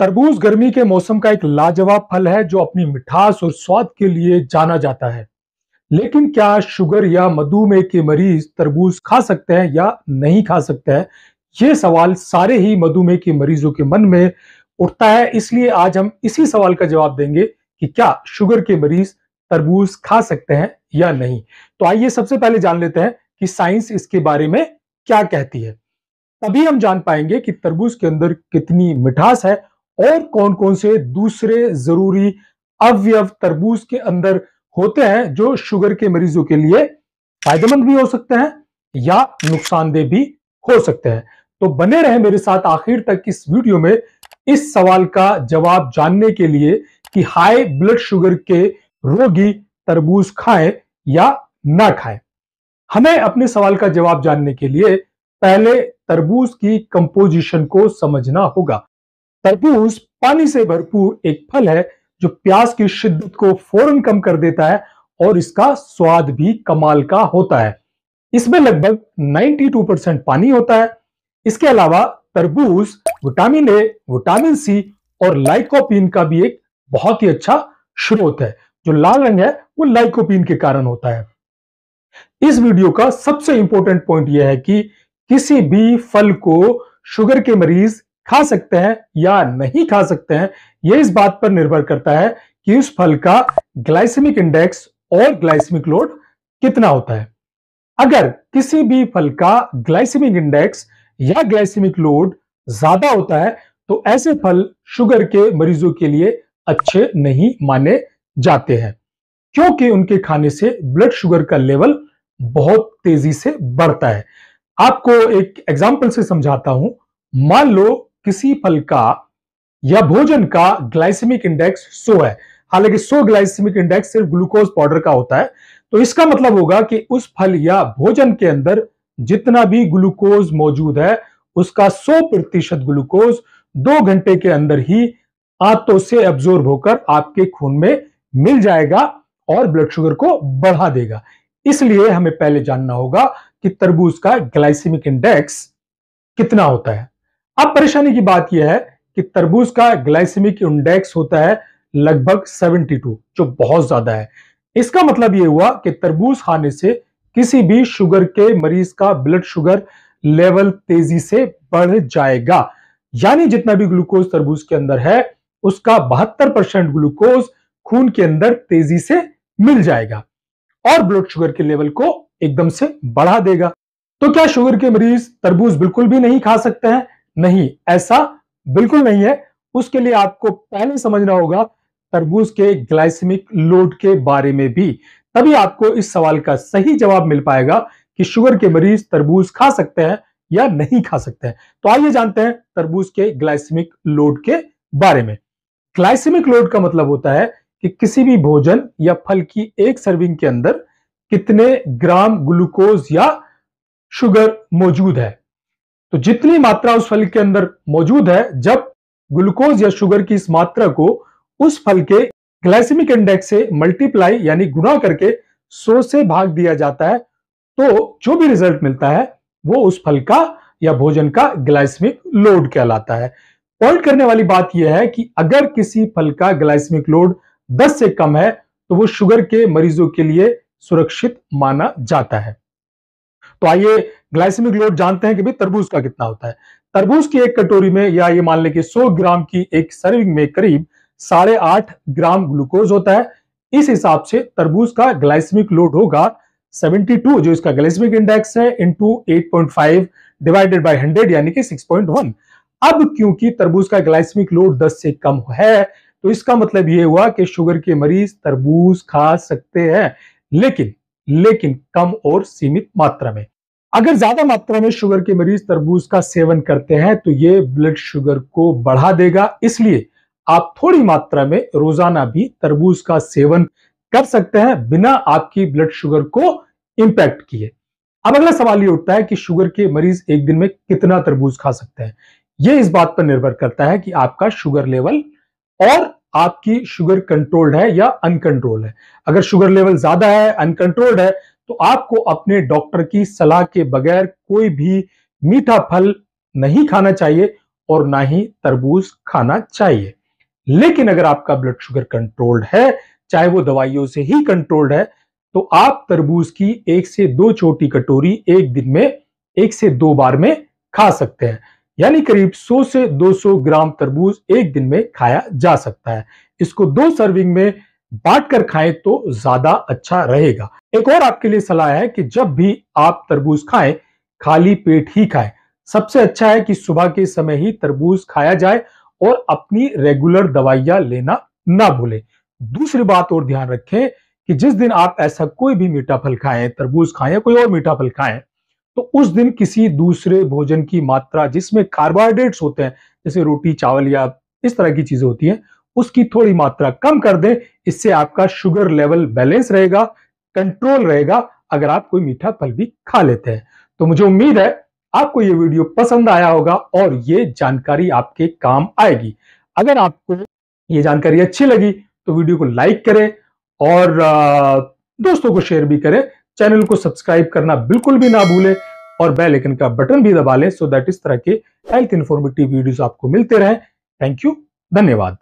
तरबूज गर्मी के मौसम का एक लाजवाब फल है जो अपनी मिठास और स्वाद के लिए जाना जाता है लेकिन क्या शुगर या मधुमेह के मरीज तरबूज खा सकते हैं या नहीं खा सकते हैं ये सवाल सारे ही मधुमेह के मरीजों के मन में उठता है इसलिए आज हम इसी सवाल का जवाब देंगे कि क्या शुगर के मरीज तरबूज खा सकते हैं या नहीं तो आइए सबसे पहले जान लेते हैं कि साइंस इसके बारे में क्या कहती है तभी हम जान पाएंगे कि तरबूज के अंदर कितनी मिठास है और कौन कौन से दूसरे जरूरी अवयव तरबूज के अंदर होते हैं जो शुगर के मरीजों के लिए फायदेमंद भी हो सकते हैं या नुकसानदेह भी हो सकते हैं तो बने रहे मेरे साथ आखिर तक इस वीडियो में इस सवाल का जवाब जानने के लिए कि हाई ब्लड शुगर के रोगी तरबूज खाएं या ना खाएं हमें अपने सवाल का जवाब जानने के लिए पहले तरबूज की कंपोजिशन को समझना होगा तरबूज पानी से भरपूर एक फल है जो प्यास की शिद्दत को फौरन कम कर देता है और इसका स्वाद भी कमाल का होता है इसमें लगभग 92 परसेंट पानी होता है इसके अलावा तरबूज विटामिन ए विटामिन सी और लाइकोपिन का भी एक बहुत ही अच्छा स्रोत है जो लाल रंग है वो लाइकोपिन के कारण होता है इस वीडियो का सबसे इंपॉर्टेंट पॉइंट यह है कि किसी भी फल को शुगर के मरीज खा सकते हैं या नहीं खा सकते हैं यह इस बात पर निर्भर करता है कि उस फल का ग्लाइसेमिक इंडेक्स और ग्लाइसेमिक लोड कितना होता है अगर किसी भी फल का ग्लाइसेमिक इंडेक्स या ग्लाइसेमिक लोड ज्यादा होता है तो ऐसे फल शुगर के मरीजों के लिए अच्छे नहीं माने जाते हैं क्योंकि उनके खाने से ब्लड शुगर का लेवल बहुत तेजी से बढ़ता है आपको एक एग्जाम्पल से समझाता हूं मान लो किसी फल का या भोजन का ग्लाइसेमिक इंडेक्स सो है हालांकि सो ग्लाइसेमिक इंडेक्स सिर्फ ग्लूकोज पाउडर का होता है तो इसका मतलब होगा कि उस फल या भोजन के अंदर जितना भी ग्लूकोज मौजूद है उसका 100 प्रतिशत ग्लूकोज दो घंटे के अंदर ही आंतों से एब्जोर्ब होकर आपके खून में मिल जाएगा और ब्लड शुगर को बढ़ा देगा इसलिए हमें पहले जानना होगा कि तरबूज का ग्लाइसेमिक इंडेक्स कितना होता है अब परेशानी की बात यह है कि तरबूज का ग्लाइसिमिक इंडेक्स होता है लगभग 72 जो बहुत ज्यादा है इसका मतलब यह हुआ कि तरबूज खाने से किसी भी शुगर के मरीज का ब्लड शुगर लेवल तेजी से बढ़ जाएगा यानी जितना भी ग्लूकोज तरबूज के अंदर है उसका बहत्तर परसेंट ग्लूकोज खून के अंदर तेजी से मिल जाएगा और ब्लड शुगर के लेवल को एकदम से बढ़ा देगा तो क्या शुगर के मरीज तरबूज बिल्कुल भी नहीं खा सकते हैं नहीं ऐसा बिल्कुल नहीं है उसके लिए आपको पहले समझना होगा तरबूज के ग्लाइसेमिक लोड के बारे में भी तभी आपको इस सवाल का सही जवाब मिल पाएगा कि शुगर के मरीज तरबूज खा सकते हैं या नहीं खा सकते हैं तो आइए जानते हैं तरबूज के ग्लाइसेमिक लोड के बारे में ग्लाइसेमिक लोड का मतलब होता है कि किसी भी भोजन या फल की एक सर्विंग के अंदर कितने ग्राम ग्लूकोज या शुगर मौजूद है तो जितनी मात्रा उस फल के अंदर मौजूद है जब ग्लूकोज या शुगर की इस मात्रा को उस फल के ग्लाइसेमिक इंडेक्स से मल्टीप्लाई यानी गुना करके 100 से भाग दिया जाता है तो जो भी रिजल्ट मिलता है वो उस फल का या भोजन का ग्लाइसमिक लोड कहलाता है पॉइंट करने वाली बात यह है कि अगर किसी फल का ग्लाइसमिक लोड 10 से कम है तो वो शुगर के मरीजों के लिए सुरक्षित माना जाता है तो आइए ग्लाइसेमिक लोड जानते हैं कि भाई तरबूज का कितना होता है तरबूज की एक कटोरी में या ये मान लें कि 100 ग्राम की एक सर्विंग में करीब साढ़े आठ ग्राम ग्लूकोज होता है इस हिसाब से तरबूज का ग्लाइसमिक लोड होगा 72 जो इसका ग्लाइसमिक इंडेक्स है इंटू 8.5 डिवाइडेड बाय 100 यानी कि 6.1 अब क्योंकि तरबूज का ग्लाइसमिक लोड 10 से कम है तो इसका मतलब ये हुआ कि शुगर के मरीज तरबूज खा सकते हैं लेकिन लेकिन कम और सीमित मात्रा में अगर ज्यादा मात्रा में शुगर के मरीज तरबूज का सेवन करते हैं तो ये ब्लड शुगर को बढ़ा देगा इसलिए आप थोड़ी मात्रा में रोजाना भी तरबूज का सेवन कर सकते हैं बिना आपकी ब्लड शुगर को इंपैक्ट किए अब अगला सवाल ये उठता है कि शुगर के मरीज एक दिन में कितना तरबूज खा सकते हैं ये इस बात पर निर्भर करता है कि आपका शुगर लेवल और आपकी शुगर कंट्रोल्ड है या अनकंट्रोल्ड है अगर शुगर लेवल ज्यादा है अनकंट्रोल्ड है तो आपको अपने डॉक्टर की सलाह के बगैर कोई भी मीठा फल नहीं खाना चाहिए और ना ही तरबूज खाना चाहिए लेकिन अगर आपका ब्लड शुगर कंट्रोल्ड है चाहे वो दवाइयों से ही कंट्रोल्ड है तो आप तरबूज की एक से दो छोटी कटोरी एक दिन में एक से दो बार में खा सकते हैं यानी करीब 100 से 200 ग्राम तरबूज एक दिन में खाया जा सकता है इसको दो सर्विंग में बांट कर खाएं तो ज्यादा अच्छा रहेगा एक और आपके लिए सलाह है कि जब भी आप तरबूज खाएं खाली पेट ही खाएं सबसे अच्छा है कि सुबह के समय ही तरबूज खाया जाए और अपनी रेगुलर दवाइयां लेना ना भूलें दूसरी बात और ध्यान रखें कि जिस दिन आप ऐसा कोई भी मीठा फल खाएं तरबूज खाएं या कोई और मीठा फल खाएं तो उस दिन किसी दूसरे भोजन की मात्रा जिसमें कार्बोहाइड्रेट्स होते हैं जैसे रोटी चावल या इस तरह की चीजें होती हैं उसकी थोड़ी मात्रा कम कर दें इससे आपका शुगर लेवल बैलेंस रहेगा कंट्रोल रहेगा अगर आप कोई मीठा फल भी खा लेते हैं तो मुझे उम्मीद है आपको ये वीडियो पसंद आया होगा और ये जानकारी आपके काम आएगी अगर आपको ये जानकारी अच्छी लगी तो वीडियो को लाइक करें और दोस्तों को शेयर भी करें चैनल को सब्सक्राइब करना बिल्कुल भी ना भूलें और बेल आइकन का बटन भी दबा लें सो दैट इस तरह के हेल्थ इंफॉर्मेटिव वीडियोस आपको मिलते रहे थैंक यू धन्यवाद